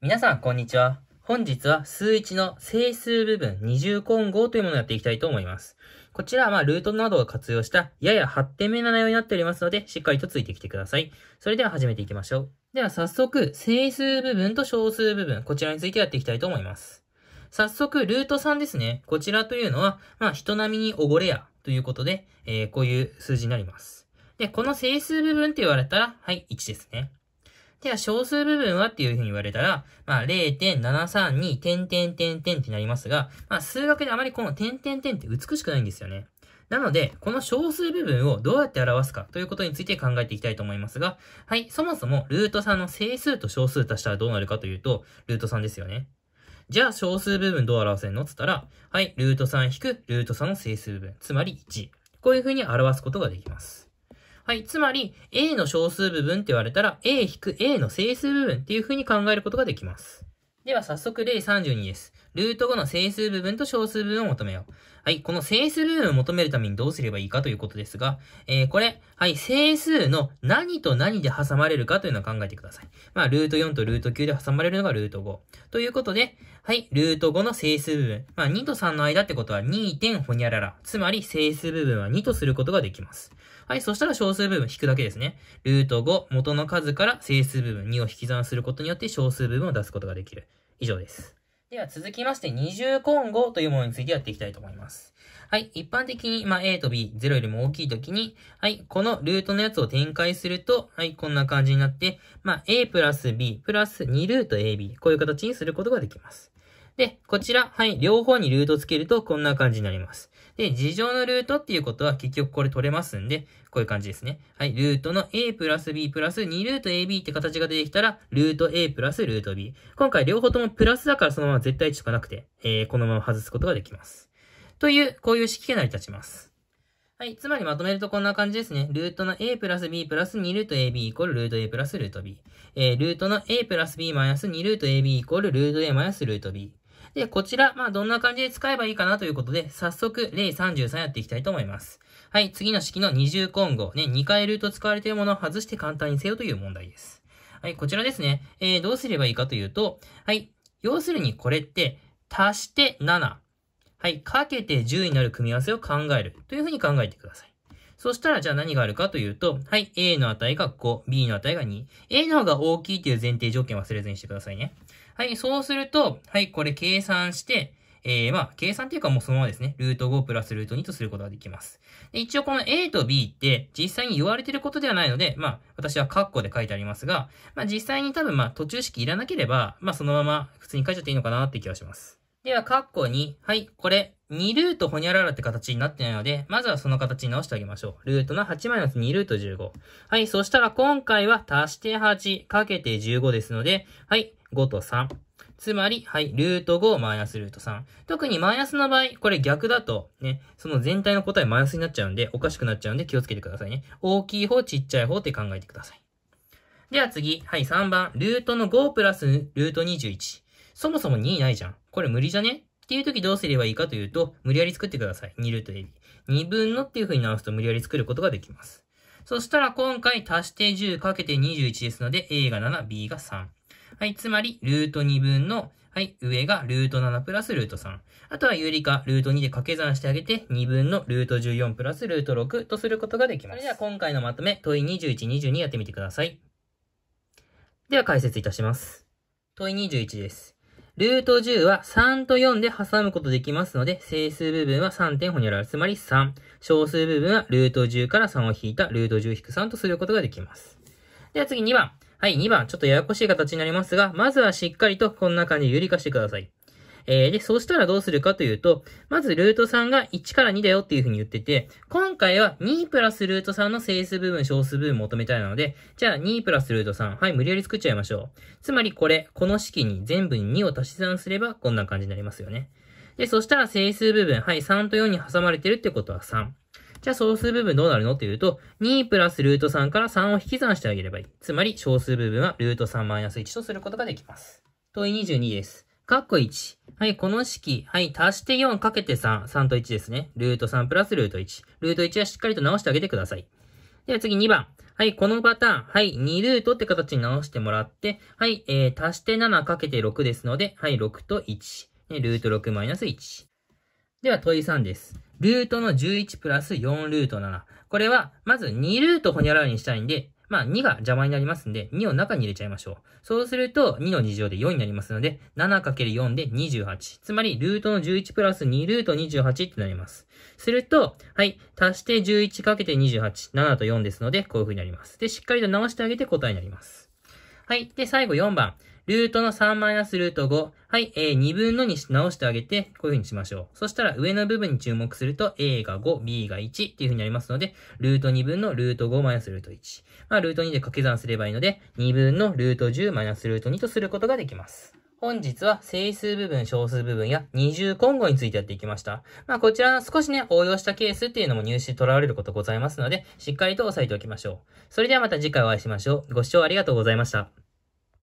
皆さん、こんにちは。本日は数1の整数部分二重混合というものをやっていきたいと思います。こちらはまあルートなどを活用したやや発展目な内容になっておりますので、しっかりとついてきてください。それでは始めていきましょう。では早速、整数部分と小数部分、こちらについてやっていきたいと思います。早速、ルート3ですね。こちらというのは、まあ人並みにおごれやということで、えー、こういう数字になります。で、この整数部分って言われたら、はい、1ですね。では小数部分はっていうふうに言われたら、まあ0.732点点点点ってなりますが、まあ数学であまりこの点点点って美しくないんですよね。なので、この小数部分をどうやって表すかということについて考えていきたいと思いますが、はい、そもそもルート3の整数と小数足したらどうなるかというと、ルート3ですよね。じゃあ小数部分どう表せるのって言ったら、はい、ルート3引くルート3の整数部分、つまり1。こういうふうに表すことができます。はい。つまり、A の小数部分って言われたら、A-A の整数部分っていう風に考えることができます。では早速例32です。ルート5の整数部分と小数部分を求めよう。はい、この整数部分を求めるためにどうすればいいかということですが、えー、これ、はい、整数の何と何で挟まれるかというのを考えてください。まあ、ルート4とルート9で挟まれるのがルート5。ということで、はい、ルート5の整数部分。まあ、2と3の間ってことは2点ほにゃらら。つまり、整数部分は2とすることができます。はい、そしたら小数部分引くだけですね。ルート5、元の数から整数部分2を引き算することによって小数部分を出すことができる。以上です。では続きまして二重混合というものについてやっていきたいと思います。はい。一般的に、まあ、A と B、0よりも大きいときに、はい。このルートのやつを展開すると、はい。こんな感じになって、まあ、A プラス B プラス2ルート AB。こういう形にすることができます。で、こちら、はい。両方にルートつけると、こんな感じになります。で、事情のルートっていうことは結局これ取れますんで、こういう感じですね。はい、ルートの a プラス b プラス2ルート ab って形が出てきたら、ルート a プラスルート b。今回両方ともプラスだからそのまま絶対値とかなくて、えー、このまま外すことができます。という、こういう式が成り立ちます。はい。つまりまとめるとこんな感じですね。ルートの a プラス b プラス2ルート ab イコールルート a プラスルート b。えー、ルートの a プラス b マイナス2ルート ab イコールルート a マイナスルート b。で、こちら、まあ、どんな感じで使えばいいかなということで、早速、例33やっていきたいと思います。はい、次の式の二重混合、ね、2回ルート使われているものを外して簡単にせよという問題です。はい、こちらですね。えー、どうすればいいかというと、はい、要するにこれって、足して7、はい、かけて10になる組み合わせを考えるというふうに考えてください。そしたら、じゃあ何があるかというと、はい、A の値が5、B の値が2。A の方が大きいという前提条件忘れずにしてくださいね。はい、そうすると、はい、これ計算して、えー、まあ、計算っていうかもうそのままですね、ルート5プラスルート2とすることができます。で一応この A と B って実際に言われてることではないので、まあ、私はカッコで書いてありますが、まあ実際に多分まあ途中式いらなければ、まあそのまま普通に書いちゃっていいのかなって気がします。では、カッコ2。はい、これ、2ルートほにゃららって形になってないので、まずはその形に直してあげましょう。ルートの8マイナス2ルート15。はい、そしたら今回は足して8かけて15ですので、はい、5と3。つまり、はい、ルート5マイナスルート3。特にマイナスの場合、これ逆だと、ね、その全体の答えマイナスになっちゃうんで、おかしくなっちゃうんで気をつけてくださいね。大きい方、ちっちゃい方って考えてください。では次、はい、3番、ルートの5プラスルート21。そもそも2ないじゃん。これ無理じゃねっていう時どうすればいいかというと、無理やり作ってください。2ルート ab。2分のっていう風に直すと無理やり作ることができます。そしたら今回足して10かけて21ですので、a が7、b が3。はい、つまり、ルート2分の、はい、上がルート7プラスルート3。あとは有理化、ルート2で掛け算してあげて、2分のルート14プラスルート6とすることができます。それでは今回のまとめ、問い21、22やってみてください。では解説いたします。問い21です。ルート10は3と4で挟むことできますので、整数部分は3点ほにゃらつまり3。小数部分はルート10から3を引いたルート10-3とすることができます。では次2番。はい、2番、ちょっとややこしい形になりますが、まずはしっかりとこんな感じでゆりかしてください。えー、で、そうしたらどうするかというと、まずルート3が1から2だよっていうふうに言ってて、今回は2プラスルート3の整数部分、小数部分求めたいので、じゃあ2プラスルート3、はい、無理やり作っちゃいましょう。つまりこれ、この式に全部に2を足し算すればこんな感じになりますよね。で、そしたら整数部分、はい、3と4に挟まれてるってことは3。じゃあ小数部分どうなるのっていうと、2プラスルート3から3を引き算してあげればいい。つまり小数部分はルート3マイナス1とすることができます。問い22です。括弧こ1。はい、この式。はい、足して4かけて3。3と1ですね。ルート3プラスルート1。ルート1はしっかりと直してあげてください。では次2番。はい、このパターン。はい、2ルートって形に直してもらって、はい、えー、足して7かけて6ですので、はい、6と1。ね、ルート6マイナス1。では問い3です。ルートの11プラス4ルート7。これは、まず2ルートほにゃららにしたいんで、まあ2が邪魔になりますんで、2を中に入れちゃいましょう。そうすると、2の2乗で4になりますので、7×4 で28。つまり、ルートの11プラス2ルート28ってなります。すると、はい、足して 11×28、7と4ですので、こういう風になります。で、しっかりと直してあげて答えになります。はい。で、最後4番。ルートの3マイナスルート5。はい、えー、2分のに直してあげて、こういう風にしましょう。そしたら上の部分に注目すると、A が5、B が1っていう風になりますので、ルート2分のルート5マイナスルート1。まあ、ルート2で掛け算すればいいので、2分のルート10マイナスルート2とすることができます。本日は整数部分、小数部分や二重混合についてやっていきました。まあこちらの少しね、応用したケースっていうのも入試でらわれることございますので、しっかりと押さえておきましょう。それではまた次回お会いしましょう。ご視聴ありがとうございました。